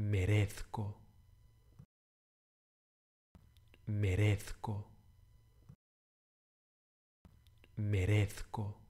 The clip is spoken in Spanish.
merezco, merezco, merezco.